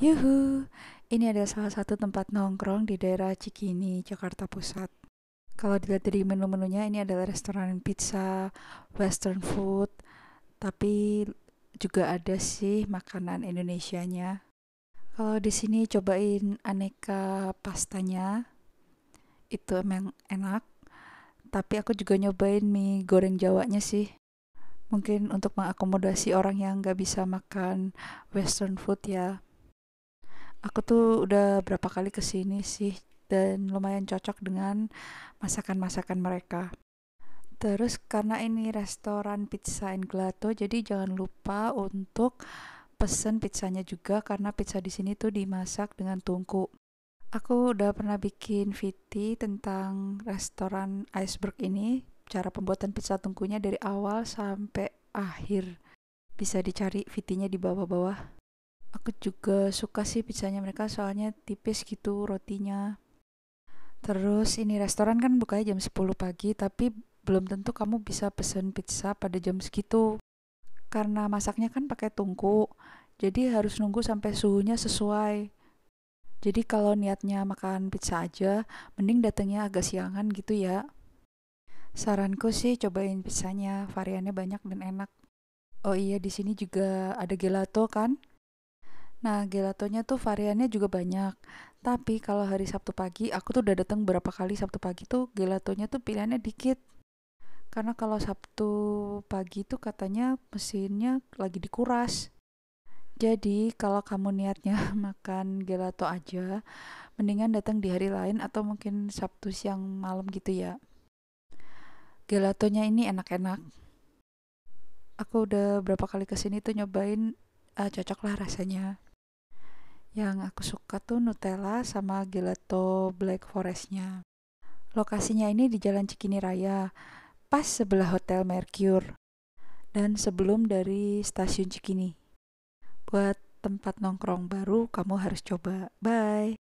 Yuhu, ini ada salah satu tempat nongkrong di daerah Cikini, Jakarta Pusat. Kalau dilihat dari menu-menunya, ini adalah restoran pizza, western food, tapi juga ada sih makanan Indonesianya. Kalau di sini cobain aneka pastanya, itu emang enak. Tapi aku juga nyobain mie goreng Jawanya sih mungkin untuk mengakomodasi orang yang nggak bisa makan western food ya aku tuh udah berapa kali kesini sih dan lumayan cocok dengan masakan-masakan mereka. Terus karena ini restoran pizza and gelato, jadi jangan lupa untuk pesen pizzanya juga karena pizza di sini tuh dimasak dengan tungku. Aku udah pernah bikin VT tentang restoran Iceberg ini, cara pembuatan pizza tungkunya dari awal sampai akhir. Bisa dicari vt di bawah-bawah aku juga suka sih pizzanya mereka soalnya tipis gitu rotinya terus ini restoran kan bukanya jam 10 pagi tapi belum tentu kamu bisa pesen pizza pada jam segitu karena masaknya kan pakai tungku jadi harus nunggu sampai suhunya sesuai jadi kalau niatnya makan pizza aja, mending datangnya agak siangan gitu ya. Saranku sih cobain pizzanya, variannya banyak dan enak. Oh iya, di sini juga ada gelato kan? Nah, gelatonya tuh variannya juga banyak. Tapi kalau hari Sabtu pagi, aku tuh udah datang berapa kali Sabtu pagi tuh gelatonya tuh pilihannya dikit. Karena kalau Sabtu pagi tuh katanya mesinnya lagi dikuras. Jadi, kalau kamu niatnya makan gelato aja, mendingan datang di hari lain atau mungkin Sabtu siang malam gitu ya. Gelatonya ini enak-enak. Aku udah berapa kali kesini tuh nyobain uh, eh, cocok lah rasanya. Yang aku suka tuh Nutella sama gelato Black Forestnya. Lokasinya ini di Jalan Cikini Raya, pas sebelah Hotel Mercure dan sebelum dari stasiun Cikini. Buat tempat nongkrong baru kamu harus coba. Bye.